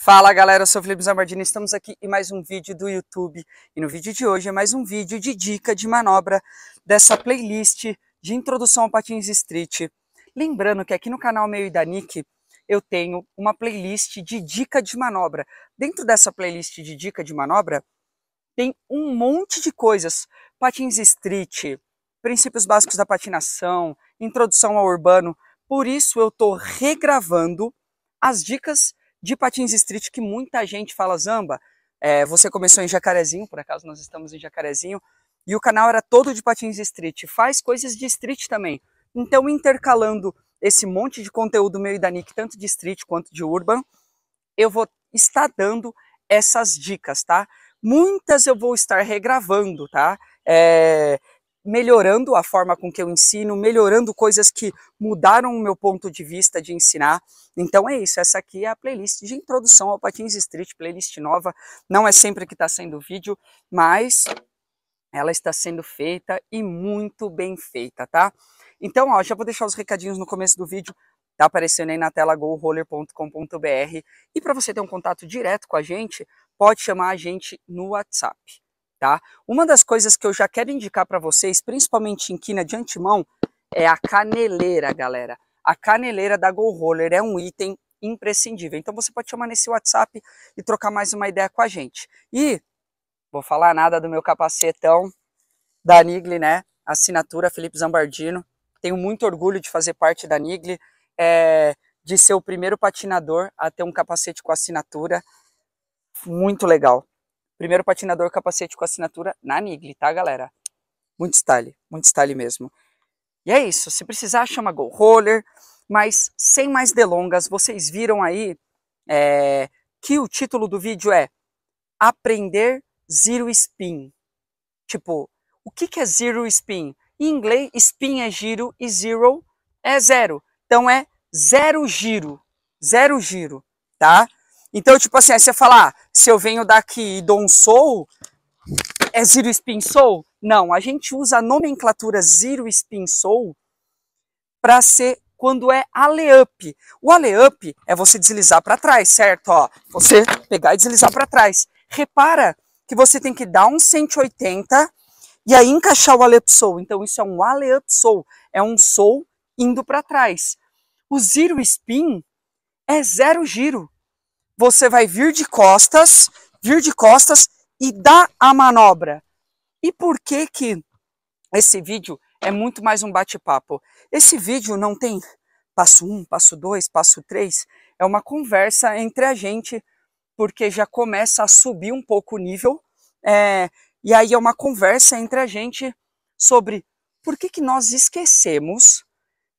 Fala galera, eu sou Felipe Zambardini, estamos aqui em mais um vídeo do YouTube e no vídeo de hoje é mais um vídeo de dica de manobra dessa playlist de introdução ao patins street. Lembrando que aqui no canal Meio e da Nick eu tenho uma playlist de dica de manobra. Dentro dessa playlist de dica de manobra tem um monte de coisas, patins street, princípios básicos da patinação, introdução ao urbano, por isso eu estou regravando as dicas de patins street que muita gente fala Zamba. É, você começou em Jacarezinho, por acaso nós estamos em Jacarezinho, e o canal era todo de patins street. Faz coisas de street também. Então, intercalando esse monte de conteúdo meu e da Nick, tanto de street quanto de urban, eu vou estar dando essas dicas, tá? Muitas eu vou estar regravando, tá? É, melhorando a forma com que eu ensino, melhorando coisas que mudaram o meu ponto de vista de ensinar. Então é isso, essa aqui é a playlist de introdução ao Patins Street, playlist nova. Não é sempre que está sendo vídeo, mas ela está sendo feita e muito bem feita, tá? Então, ó, já vou deixar os recadinhos no começo do vídeo, tá aparecendo aí na tela golroller.com.br e para você ter um contato direto com a gente, pode chamar a gente no WhatsApp tá? Uma das coisas que eu já quero indicar para vocês, principalmente em quina de antemão, é a caneleira, galera. A caneleira da Go Roller é um item imprescindível. Então você pode chamar nesse WhatsApp e trocar mais uma ideia com a gente. E vou falar nada do meu capacetão da Nigli, né? Assinatura Felipe Zambardino. Tenho muito orgulho de fazer parte da Nigli, é, de ser o primeiro patinador a ter um capacete com assinatura. Muito legal. Primeiro patinador capacete com assinatura na Nigli, tá, galera? Muito style, muito style mesmo. E é isso, se precisar chama Go Roller, mas sem mais delongas, vocês viram aí é, que o título do vídeo é Aprender Zero Spin. Tipo, o que, que é Zero Spin? Em inglês, spin é giro e zero é zero. Então é zero giro, zero giro, tá? Então, tipo assim, aí você fala, ah, se eu venho daqui e dou um soul, é zero spin soul? Não, a gente usa a nomenclatura zero spin soul para ser quando é alley-up. O alley-up é você deslizar para trás, certo? Ó, você pegar e deslizar para trás. Repara que você tem que dar um 180 e aí encaixar o alley-up soul. Então isso é um alley-up soul, é um soul indo para trás. O zero spin é zero giro você vai vir de costas, vir de costas e dar a manobra. E por que que esse vídeo é muito mais um bate-papo? Esse vídeo não tem passo 1, um, passo 2, passo 3, é uma conversa entre a gente, porque já começa a subir um pouco o nível, é, e aí é uma conversa entre a gente sobre por que, que nós esquecemos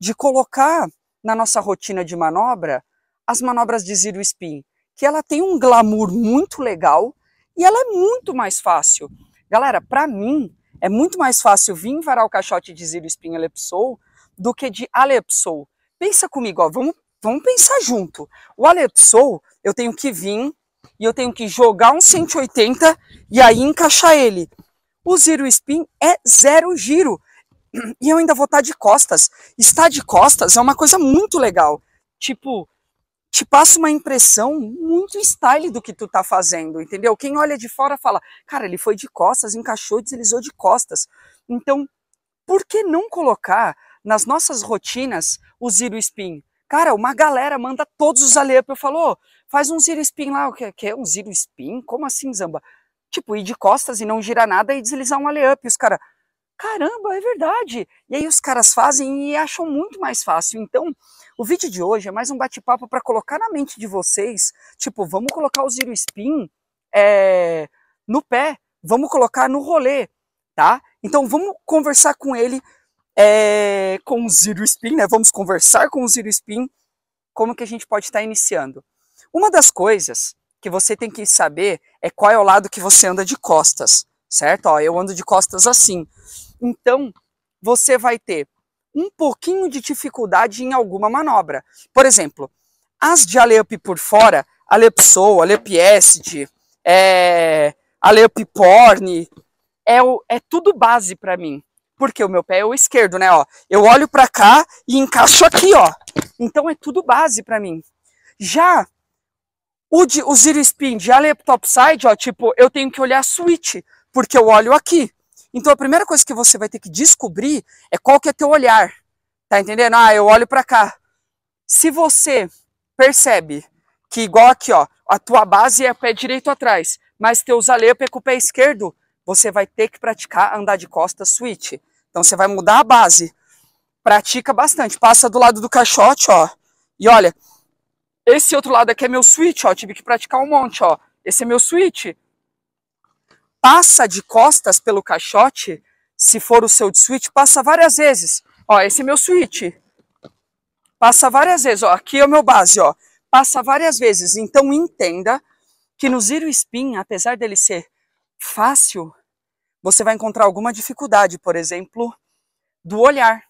de colocar na nossa rotina de manobra as manobras de zero spin que ela tem um glamour muito legal e ela é muito mais fácil. Galera, para mim, é muito mais fácil vir varar o caixote de Zero Spin Alepsol do que de Alepsol. Pensa comigo, ó, vamos, vamos pensar junto. O Alepsol, eu tenho que vir e eu tenho que jogar um 180 e aí encaixar ele. O zero Spin é zero giro. E eu ainda vou estar tá de costas. Estar de costas é uma coisa muito legal. Tipo, te passa uma impressão muito style do que tu tá fazendo, entendeu? Quem olha de fora fala, cara, ele foi de costas, encaixou, deslizou de costas. Então, por que não colocar nas nossas rotinas o zero spin? Cara, uma galera manda todos os alepo. Eu falo, oh, faz um zero spin lá. O que é, um zero spin? Como assim, Zamba? Tipo, ir de costas e não girar nada e deslizar um layup. E os caras, caramba, é verdade. E aí os caras fazem e acham muito mais fácil. Então, o vídeo de hoje é mais um bate-papo para colocar na mente de vocês, tipo, vamos colocar o zero spin é, no pé, vamos colocar no rolê, tá? Então vamos conversar com ele, é, com o zero spin, né? Vamos conversar com o zero spin, como que a gente pode estar tá iniciando. Uma das coisas que você tem que saber é qual é o lado que você anda de costas, certo? Ó, eu ando de costas assim. Então, você vai ter um pouquinho de dificuldade em alguma manobra. Por exemplo, as de Alep por fora, alley-up soul, alley acid, é, alley porn, é, o, é tudo base para mim. Porque o meu pé é o esquerdo, né? Ó, eu olho para cá e encaixo aqui, ó. Então é tudo base para mim. Já o, de, o zero spin de alley topside, ó, tipo, eu tenho que olhar a suíte, porque eu olho aqui. Então a primeira coisa que você vai ter que descobrir é qual que é teu olhar. Tá entendendo? Ah, eu olho para cá. Se você percebe que igual aqui, ó, a tua base é pé direito atrás, mas teus alepo é com o pé esquerdo, você vai ter que praticar andar de costas switch. Então você vai mudar a base. Pratica bastante. Passa do lado do caixote, ó. E olha, esse outro lado aqui é meu switch, ó. Tive que praticar um monte, ó. Esse é meu switch passa de costas pelo caixote, se for o seu de switch, passa várias vezes. Ó, esse é meu switch. Passa várias vezes, ó, aqui é o meu base, ó. Passa várias vezes. Então entenda que no zero spin, apesar dele ser fácil, você vai encontrar alguma dificuldade, por exemplo, do olhar.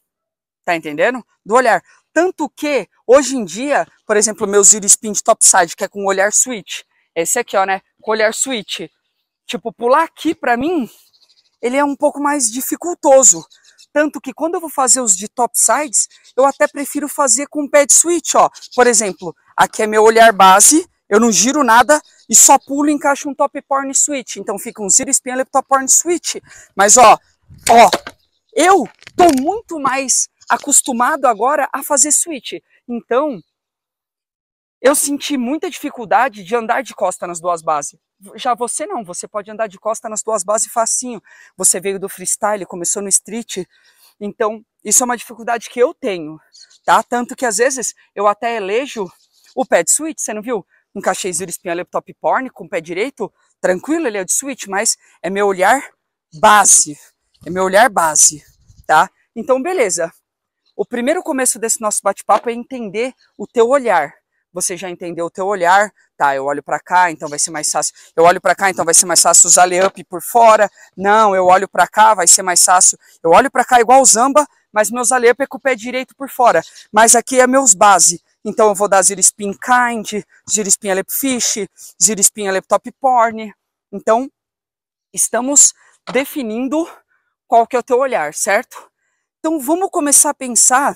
Tá entendendo? Do olhar. Tanto que, hoje em dia, por exemplo, meu zero spin de topside, que é com olhar switch. Esse aqui, ó, né? Com olhar switch. Tipo, pular aqui para mim, ele é um pouco mais dificultoso. Tanto que quando eu vou fazer os de top sides, eu até prefiro fazer com o pé de switch, ó. Por exemplo, aqui é meu olhar base, eu não giro nada e só pulo e encaixo um top porn switch. Então fica um zero spin top porn switch. Mas ó, ó, eu tô muito mais acostumado agora a fazer switch. Então, eu senti muita dificuldade de andar de costa nas duas bases. Já você não, você pode andar de costa nas duas bases facinho. Você veio do freestyle, começou no street, então isso é uma dificuldade que eu tenho, tá? Tanto que às vezes eu até elejo o pé de switch, você não viu? Um cachezinho espinha laptop porn com o pé direito, tranquilo, ele é de switch, mas é meu olhar base, é meu olhar base, tá? Então beleza, o primeiro começo desse nosso bate-papo é entender o teu olhar você já entendeu o teu olhar, tá, eu olho para cá, então vai ser mais fácil, eu olho para cá, então vai ser mais fácil usar layup por fora, não, eu olho para cá, vai ser mais fácil, eu olho para cá igual o Zamba, mas meus layup é com o pé direito por fora, mas aqui é meus base, então eu vou dar zero spin kind, zero spin layup fish, zero spin layup top porn, então estamos definindo qual que é o teu olhar, certo? Então vamos começar a pensar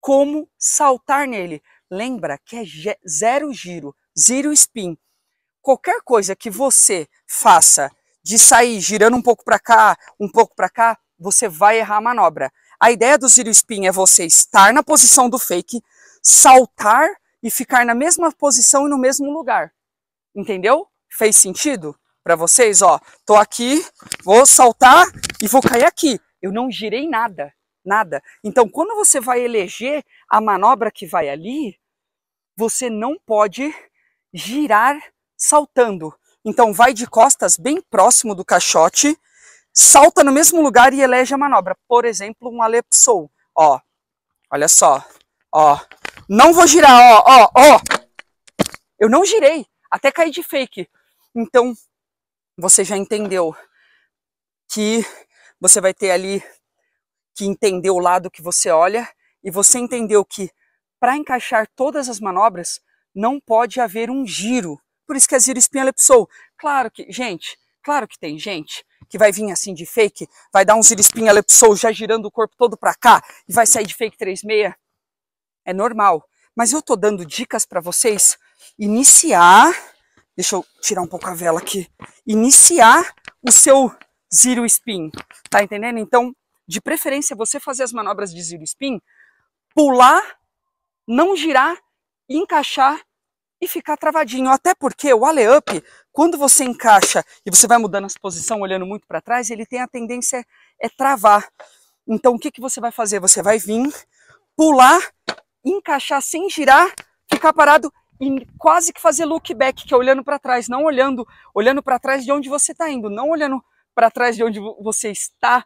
como saltar nele. Lembra que é zero giro, zero spin. Qualquer coisa que você faça de sair girando um pouco para cá, um pouco para cá, você vai errar a manobra. A ideia do zero spin é você estar na posição do fake, saltar e ficar na mesma posição e no mesmo lugar. Entendeu? Fez sentido para vocês? Ó, tô aqui, vou saltar e vou cair aqui. Eu não girei nada, nada. Então, quando você vai eleger a manobra que vai ali, você não pode girar saltando. Então vai de costas bem próximo do caixote, salta no mesmo lugar e elege a manobra. Por exemplo, um alepsou. Ó, olha só. Ó, não vou girar, ó, ó, ó. Eu não girei, até caí de fake. Então, você já entendeu que você vai ter ali que entender o lado que você olha e você entendeu que para encaixar todas as manobras, não pode haver um giro. Por isso que é giro espinha lepsou. Claro que, gente, claro que tem gente que vai vir assim de fake, vai dar um Zero Spin lepsou já girando o corpo todo para cá e vai sair de fake 36. É normal. Mas eu tô dando dicas para vocês iniciar, deixa eu tirar um pouco a vela aqui, iniciar o seu zero spin, tá entendendo? Então, de preferência, você fazer as manobras de zero spin, pular não girar, encaixar e ficar travadinho. Até porque o alley-up, quando você encaixa e você vai mudando a posição, olhando muito para trás, ele tem a tendência é travar. Então o que, que você vai fazer? Você vai vir, pular, encaixar sem girar, ficar parado e quase que fazer look back, que é olhando para trás, não olhando, olhando para trás de onde você está indo, não olhando para trás de onde você está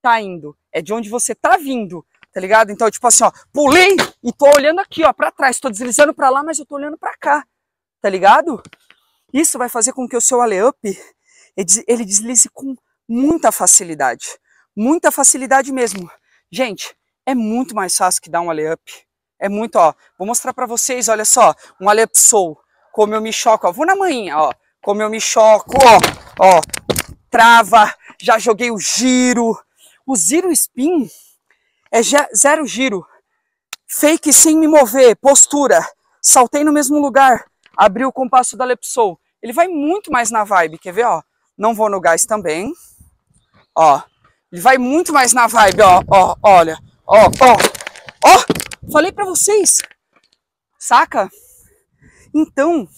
tá indo, é de onde você está vindo tá ligado? Então, tipo assim, ó, pulei e tô olhando aqui, ó, pra trás, tô deslizando pra lá, mas eu tô olhando pra cá, tá ligado? Isso vai fazer com que o seu alley-up, ele deslize com muita facilidade, muita facilidade mesmo. Gente, é muito mais fácil que dar um alley-up, é muito, ó, vou mostrar pra vocês, olha só, um alley-up soul, como eu me choco, ó, vou na manhinha, ó, como eu me choco, ó, ó, trava, já joguei o giro, o zero spin é zero giro. Fake sem me mover, postura. Saltei no mesmo lugar, abri o compasso da Lepsol. Ele vai muito mais na vibe, quer ver, ó? Não vou no gás também. Ó, ele vai muito mais na vibe, ó, ó, olha. Ó, ó, ó, falei pra vocês. Saca? Então,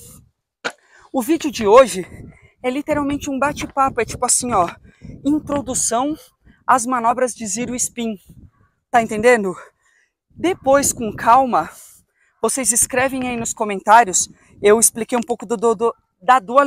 o vídeo de hoje é literalmente um bate-papo, é tipo assim, ó, introdução às manobras de zero spin. Tá entendendo? Depois, com calma, vocês escrevem aí nos comentários. Eu expliquei um pouco do, do da Dua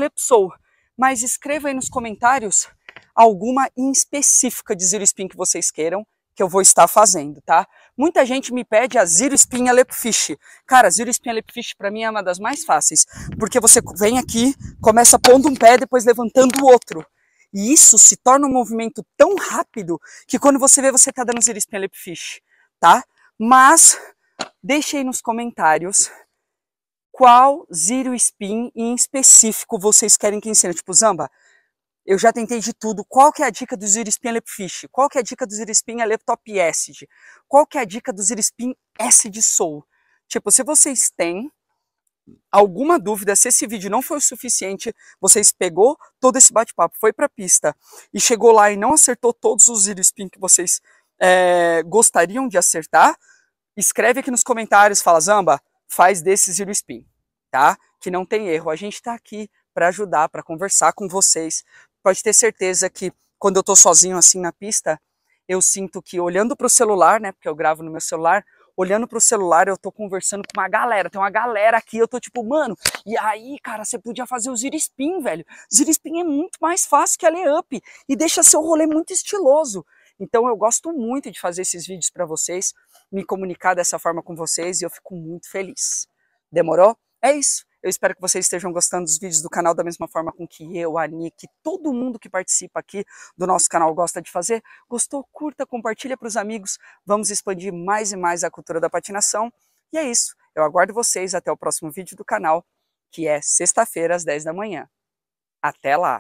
mas escreva aí nos comentários alguma em específica de Zero Spin que vocês queiram que eu vou estar fazendo, tá? Muita gente me pede a Zero Spin Alepfish. Cara, Zero Spin Alepfish para mim é uma das mais fáceis, porque você vem aqui, começa pondo um pé, depois levantando o outro. E isso se torna um movimento tão rápido que quando você vê, você está dando zirispin lepfish, tá? Mas deixe aí nos comentários qual zero spin em específico vocês querem que ensine. Tipo, Zamba, eu já tentei de tudo. Qual que é a dica do zero spin Alepfish? Qual que é a dica do zero spin Aleptop Acid? Qual que é a dica do zero spin Acid Soul? Tipo, se vocês têm, alguma dúvida, se esse vídeo não foi o suficiente, vocês pegou todo esse bate-papo, foi para a pista e chegou lá e não acertou todos os zero spin que vocês é, gostariam de acertar, escreve aqui nos comentários, fala Zamba, faz desse zero spin, tá? Que não tem erro, a gente está aqui para ajudar, para conversar com vocês. Pode ter certeza que quando eu estou sozinho assim na pista, eu sinto que olhando para o celular, né, porque eu gravo no meu celular, olhando pro celular, eu tô conversando com uma galera. Tem uma galera aqui, eu tô tipo, mano, e aí, cara, você podia fazer o Zirispin, velho. Zirispin é muito mais fácil que a layup e deixa seu rolê muito estiloso. Então eu gosto muito de fazer esses vídeos para vocês, me comunicar dessa forma com vocês e eu fico muito feliz. Demorou? É isso. Eu espero que vocês estejam gostando dos vídeos do canal da mesma forma com que eu, a Nick, todo mundo que participa aqui do nosso canal gosta de fazer. Gostou? Curta, compartilha para os amigos. Vamos expandir mais e mais a cultura da patinação. E é isso. Eu aguardo vocês até o próximo vídeo do canal, que é sexta-feira às 10 da manhã. Até lá!